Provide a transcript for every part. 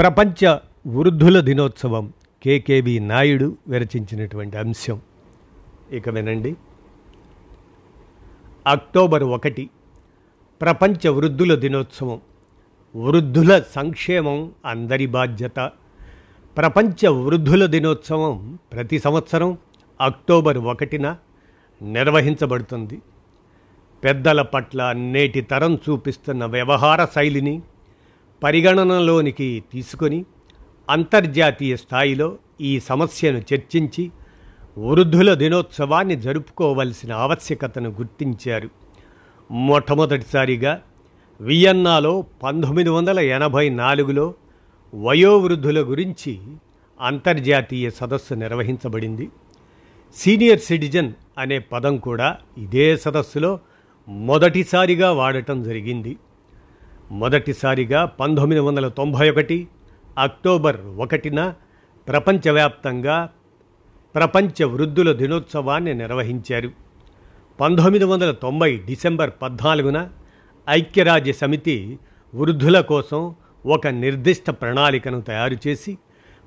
ప్రపంచ వృద్ధుల దినోత్సవం కేకేవి నాయుడు విరచించినటువంటి అంశం ఇక వినండి అక్టోబర్ ఒకటి ప్రపంచ వృద్ధుల దినోత్సవం వృద్ధుల సంక్షేమం అందరి బాధ్యత ప్రపంచ వృద్ధుల దినోత్సవం ప్రతి సంవత్సరం అక్టోబర్ ఒకటిన నిర్వహించబడుతుంది పెద్దల పట్ల నేటి తరం చూపిస్తున్న వ్యవహార శైలిని పరిగణనలోనికి తీసుకొని అంతర్జాతీయ స్థాయిలో ఈ సమస్యను చర్చించి వృద్ధుల దినోత్సవాన్ని జరుపుకోవలసిన ఆవశ్యకతను గుర్తించారు మొట్టమొదటిసారిగా వియన్నాలో పంతొమ్మిది వందల ఎనభై నాలుగులో వయోవృద్ధుల గురించి అంతర్జాతీయ సదస్సు నిర్వహించబడింది సీనియర్ సిటిజన్ అనే పదం కూడా ఇదే సదస్సులో మొదటిసారిగా వాడటం జరిగింది మొదటిసారిగా పంతొమ్మిది వందల తొంభై ఒకటి అక్టోబర్ ఒకటిన ప్రపంచవ్యాప్తంగా ప్రపంచ వృద్ధుల దినోత్సవాన్ని నిర్వహించారు పంతొమ్మిది వందల తొంభై డిసెంబర్ పద్నాలుగున ఐక్యరాజ్య సమితి వృద్ధుల కోసం ఒక నిర్దిష్ట ప్రణాళికను తయారు చేసి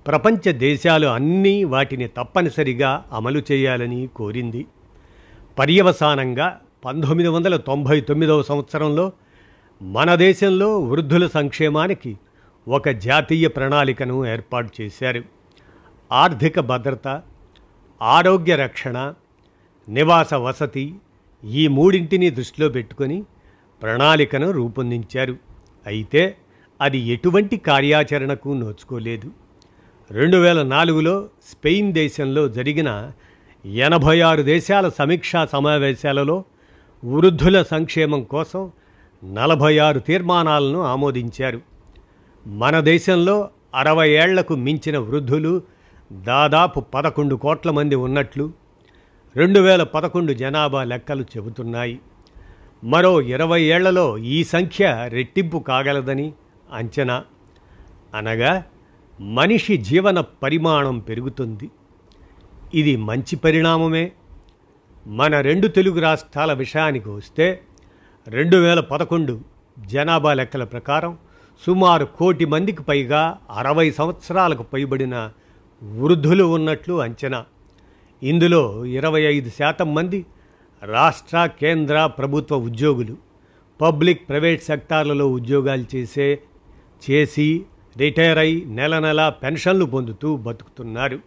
ప్రపంచ దేశాలు అన్నీ వాటిని తప్పనిసరిగా అమలు చేయాలని కోరింది పర్యవసానంగా పంతొమ్మిది వందల తొంభై తొమ్మిదవ సంవత్సరంలో మన దేశంలో వృద్ధుల సంక్షేమానికి ఒక జాతీయ ప్రణాళికను ఏర్పాటు చేశారు ఆర్థిక భద్రత ఆరోగ్య రక్షణ నివాస వసతి ఈ మూడింటిని దృష్టిలో పెట్టుకొని ప్రణాళికను రూపొందించారు అయితే అది ఎటువంటి కార్యాచరణకు నోచుకోలేదు రెండు వేల నాలుగులో స్పెయిన్ దేశంలో జరిగిన ఎనభై ఆరు దేశాల సమీక్షా సమావేశాలలో వృద్ధుల సంక్షేమం కోసం నలభై ఆరు తీర్మానాలను ఆమోదించారు మన దేశంలో అరవై ఏళ్లకు మించిన వృద్ధులు దాదాపు పదకొండు కోట్ల మంది ఉన్నట్లు రెండు వేల పదకొండు జనాభా లెక్కలు చెబుతున్నాయి మరో ఇరవై ఏళ్లలో ఈ సంఖ్య రెట్టింపు కాగలదని అంచనా అనగా మనిషి జీవన పరిమాణం పెరుగుతుంది ఇది మంచి పరిణామమే మన రెండు తెలుగు రాష్ట్రాల విషయానికి వస్తే రెండు వేల పదకొండు జనాభా లెక్కల ప్రకారం సుమారు కోటి మందికి పైగా అరవై సంవత్సరాలకు పైబడిన వృద్ధులు ఉన్నట్లు అంచనా ఇందులో ఇరవై ఐదు శాతం మంది రాష్ట్ర కేంద్ర ప్రభుత్వ ఉద్యోగులు పబ్లిక్ ప్రైవేట్ సెక్టార్లలో ఉద్యోగాలు చేసే చేసి రిటైర్ అయి నెల నెల పెన్షన్లు పొందుతూ బతుకుతున్నారు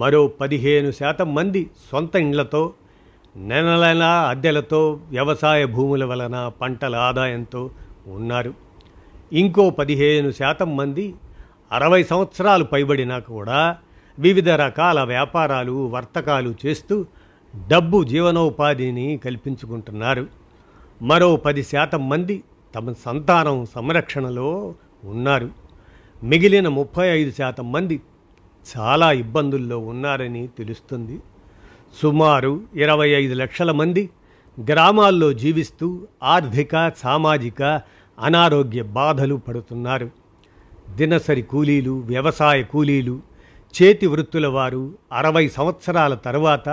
మరో పదిహేను శాతం మంది సొంత ఇండ్లతో నెలల అద్దెలతో వ్యవసాయ భూముల వలన పంటల ఆదాయంతో ఉన్నారు ఇంకో పదిహేను శాతం మంది అరవై సంవత్సరాలు పైబడినా కూడా వివిధ రకాల వ్యాపారాలు వర్తకాలు చేస్తూ డబ్బు జీవనోపాధిని కల్పించుకుంటున్నారు మరో పది శాతం మంది తమ సంతానం సంరక్షణలో ఉన్నారు మిగిలిన ముప్పై ఐదు శాతం మంది చాలా ఇబ్బందుల్లో ఉన్నారని తెలుస్తుంది సుమారు ఇరవై ఐదు లక్షల మంది గ్రామాల్లో జీవిస్తూ ఆర్థిక సామాజిక అనారోగ్య బాధలు పడుతున్నారు దినసరి కూలీలు వ్యవసాయ కూలీలు చేతి వృత్తుల వారు అరవై సంవత్సరాల తర్వాత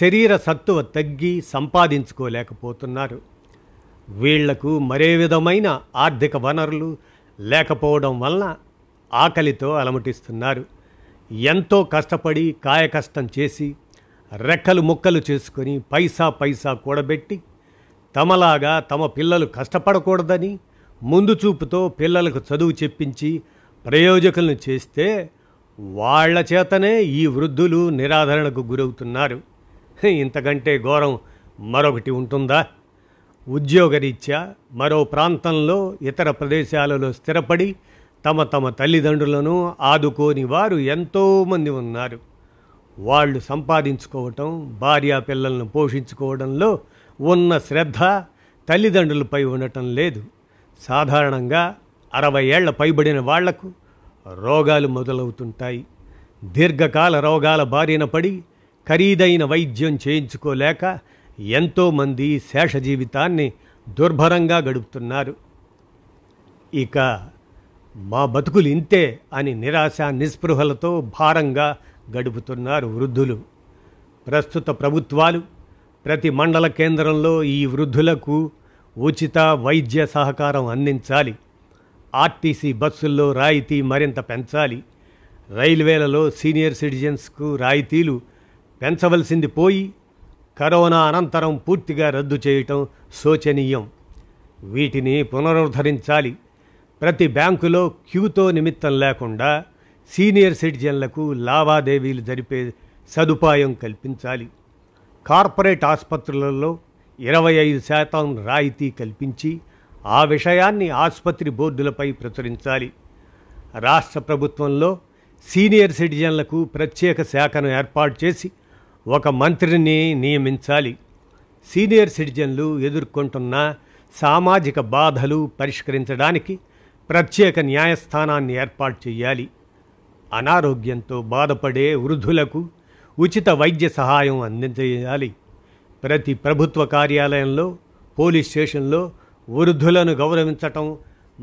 శరీర సత్తువ తగ్గి సంపాదించుకోలేకపోతున్నారు వీళ్లకు మరే విధమైన ఆర్థిక వనరులు లేకపోవడం వలన ఆకలితో అలమటిస్తున్నారు ఎంతో కష్టపడి కాయకష్టం చేసి రెక్కలు ముక్కలు చేసుకొని పైసా పైసా కూడబెట్టి తమలాగా తమ పిల్లలు కష్టపడకూడదని ముందు చూపుతో పిల్లలకు చదువు చెప్పించి ప్రయోజకులను చేస్తే వాళ్ల చేతనే ఈ వృద్ధులు నిరాధరణకు గురవుతున్నారు ఇంతకంటే ఘోరం మరొకటి ఉంటుందా ఉద్యోగరీత్యా మరో ప్రాంతంలో ఇతర ప్రదేశాలలో స్థిరపడి తమ తమ తల్లిదండ్రులను ఆదుకోని వారు ఎంతోమంది ఉన్నారు వాళ్ళు సంపాదించుకోవటం భార్యా పిల్లలను పోషించుకోవడంలో ఉన్న శ్రద్ధ తల్లిదండ్రులపై ఉండటం లేదు సాధారణంగా అరవై ఏళ్ల పైబడిన వాళ్లకు రోగాలు మొదలవుతుంటాయి దీర్ఘకాల రోగాల బారిన పడి ఖరీదైన వైద్యం చేయించుకోలేక ఎంతోమంది శేష జీవితాన్ని దుర్భరంగా గడుపుతున్నారు ఇక మా బతుకులు ఇంతే అని నిరాశ నిస్పృహలతో భారంగా గడుపుతున్నారు వృద్ధులు ప్రస్తుత ప్రభుత్వాలు ప్రతి మండల కేంద్రంలో ఈ వృద్ధులకు ఉచిత వైద్య సహకారం అందించాలి ఆర్టీసీ బస్సుల్లో రాయితీ మరింత పెంచాలి రైల్వేలలో సీనియర్ సిటిజన్స్కు రాయితీలు పెంచవలసింది పోయి కరోనా అనంతరం పూర్తిగా రద్దు చేయటం శోచనీయం వీటిని పునరుద్ధరించాలి ప్రతి బ్యాంకులో క్యూతో నిమిత్తం లేకుండా సీనియర్ సిటిజన్లకు లావాదేవీలు జరిపే సదుపాయం కల్పించాలి కార్పొరేట్ ఆసుపత్రులలో ఇరవై ఐదు శాతం రాయితీ కల్పించి ఆ విషయాన్ని ఆసుపత్రి బోర్డులపై ప్రచురించాలి రాష్ట్ర ప్రభుత్వంలో సీనియర్ సిటిజన్లకు ప్రత్యేక శాఖను ఏర్పాటు చేసి ఒక మంత్రిని నియమించాలి సీనియర్ సిటిజన్లు ఎదుర్కొంటున్న సామాజిక బాధలు పరిష్కరించడానికి ప్రత్యేక న్యాయస్థానాన్ని ఏర్పాటు చేయాలి అనారోగ్యంతో బాధపడే వృద్ధులకు ఉచిత వైద్య సహాయం అందించేయాలి ప్రతి ప్రభుత్వ కార్యాలయంలో పోలీస్ స్టేషన్లో వృద్ధులను గౌరవించటం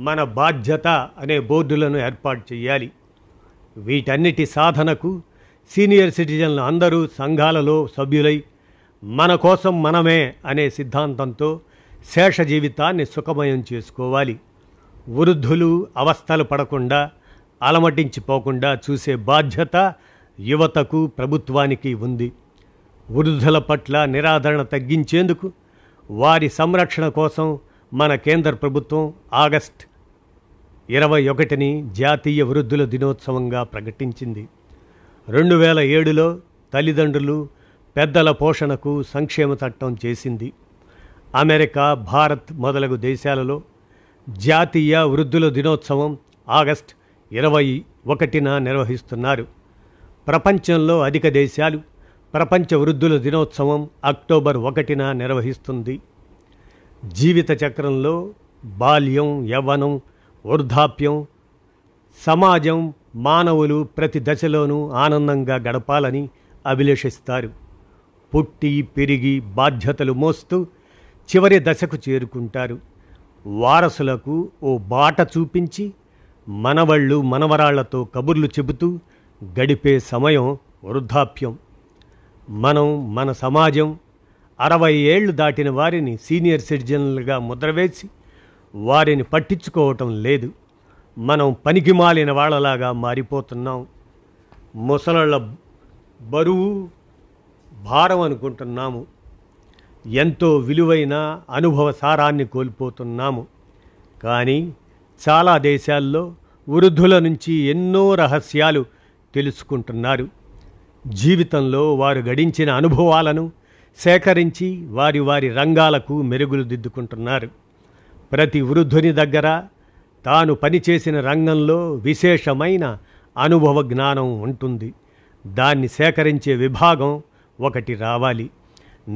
మన బాధ్యత అనే బోర్డులను ఏర్పాటు చేయాలి వీటన్నిటి సాధనకు సీనియర్ సిటిజన్లు అందరూ సంఘాలలో సభ్యులై మన కోసం మనమే అనే సిద్ధాంతంతో శేష జీవితాన్ని సుఖమయం చేసుకోవాలి వృద్ధులు అవస్థలు పడకుండా అలమటించిపోకుండా చూసే బాధ్యత యువతకు ప్రభుత్వానికి ఉంది వృద్ధుల పట్ల నిరాదరణ తగ్గించేందుకు వారి సంరక్షణ కోసం మన కేంద్ర ప్రభుత్వం ఆగస్ట్ ఇరవై ఒకటిని జాతీయ వృద్ధుల దినోత్సవంగా ప్రకటించింది రెండు వేల ఏడులో తల్లిదండ్రులు పెద్దల పోషణకు సంక్షేమ చట్టం చేసింది అమెరికా భారత్ మొదలగు దేశాలలో జాతీయ వృద్ధుల దినోత్సవం ఆగస్ట్ ఇరవై ఒకటిన నిర్వహిస్తున్నారు ప్రపంచంలో అధిక దేశాలు ప్రపంచ వృద్ధుల దినోత్సవం అక్టోబర్ ఒకటిన నిర్వహిస్తుంది జీవిత చక్రంలో బాల్యం యవ్వనం వృద్ధాప్యం సమాజం మానవులు ప్రతి దశలోనూ ఆనందంగా గడపాలని అభిలషిస్తారు పుట్టి పెరిగి బాధ్యతలు మోస్తూ చివరి దశకు చేరుకుంటారు వారసులకు ఓ బాట చూపించి మనవళ్ళు మనవరాళ్లతో కబుర్లు చెబుతూ గడిపే సమయం వృద్ధాప్యం మనం మన సమాజం అరవై ఏళ్లు దాటిన వారిని సీనియర్ సిటిజన్లుగా ముద్రవేసి వారిని పట్టించుకోవటం లేదు మనం పనికి మాలిన వాళ్ళలాగా మారిపోతున్నాం ముసలళ్ళ బరువు భారం అనుకుంటున్నాము ఎంతో విలువైన అనుభవ సారాన్ని కోల్పోతున్నాము కానీ చాలా దేశాల్లో వృద్ధుల నుంచి ఎన్నో రహస్యాలు తెలుసుకుంటున్నారు జీవితంలో వారు గడించిన అనుభవాలను సేకరించి వారి వారి రంగాలకు మెరుగులు దిద్దుకుంటున్నారు ప్రతి వృద్ధుని దగ్గర తాను పనిచేసిన రంగంలో విశేషమైన అనుభవ జ్ఞానం ఉంటుంది దాన్ని సేకరించే విభాగం ఒకటి రావాలి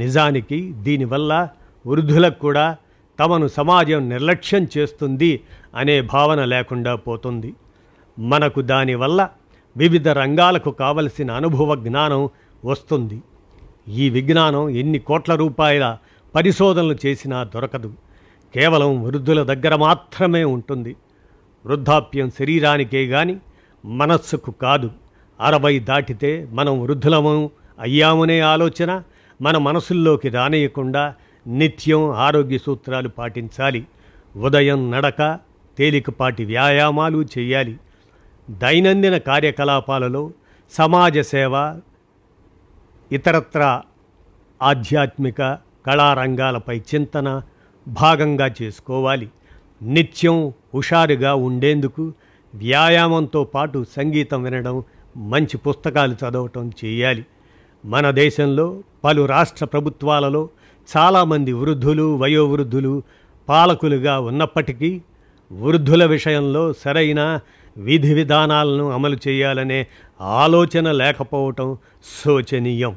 నిజానికి దీనివల్ల వృద్ధులకు కూడా తమను సమాజం నిర్లక్ష్యం చేస్తుంది అనే భావన లేకుండా పోతుంది మనకు దానివల్ల వివిధ రంగాలకు కావలసిన అనుభవ జ్ఞానం వస్తుంది ఈ విజ్ఞానం ఎన్ని కోట్ల రూపాయల పరిశోధనలు చేసినా దొరకదు కేవలం వృద్ధుల దగ్గర మాత్రమే ఉంటుంది వృద్ధాప్యం శరీరానికే కానీ మనస్సుకు కాదు అరవై దాటితే మనం వృద్ధులము అయ్యామనే ఆలోచన మన మనసుల్లోకి రానియకుండా నిత్యం ఆరోగ్య సూత్రాలు పాటించాలి ఉదయం నడక తేలికపాటి వ్యాయామాలు చేయాలి దైనందిన కార్యకలాపాలలో సమాజ సేవ ఇతరత్ర ఆధ్యాత్మిక కళారంగాలపై చింతన భాగంగా చేసుకోవాలి నిత్యం హుషారుగా ఉండేందుకు వ్యాయామంతో పాటు సంగీతం వినడం మంచి పుస్తకాలు చదవటం చేయాలి మన దేశంలో పలు రాష్ట్ర ప్రభుత్వాలలో చాలామంది వృద్ధులు వయోవృద్ధులు పాలకులుగా ఉన్నప్పటికీ వృద్ధుల విషయంలో సరైన విధి విధానాలను అమలు చేయాలనే ఆలోచన లేకపోవటం శోచనీయం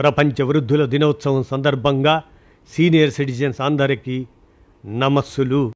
ప్రపంచ వృద్ధుల దినోత్సవం సందర్భంగా సీనియర్ సిటిజన్స్ అందరికీ నమస్సులు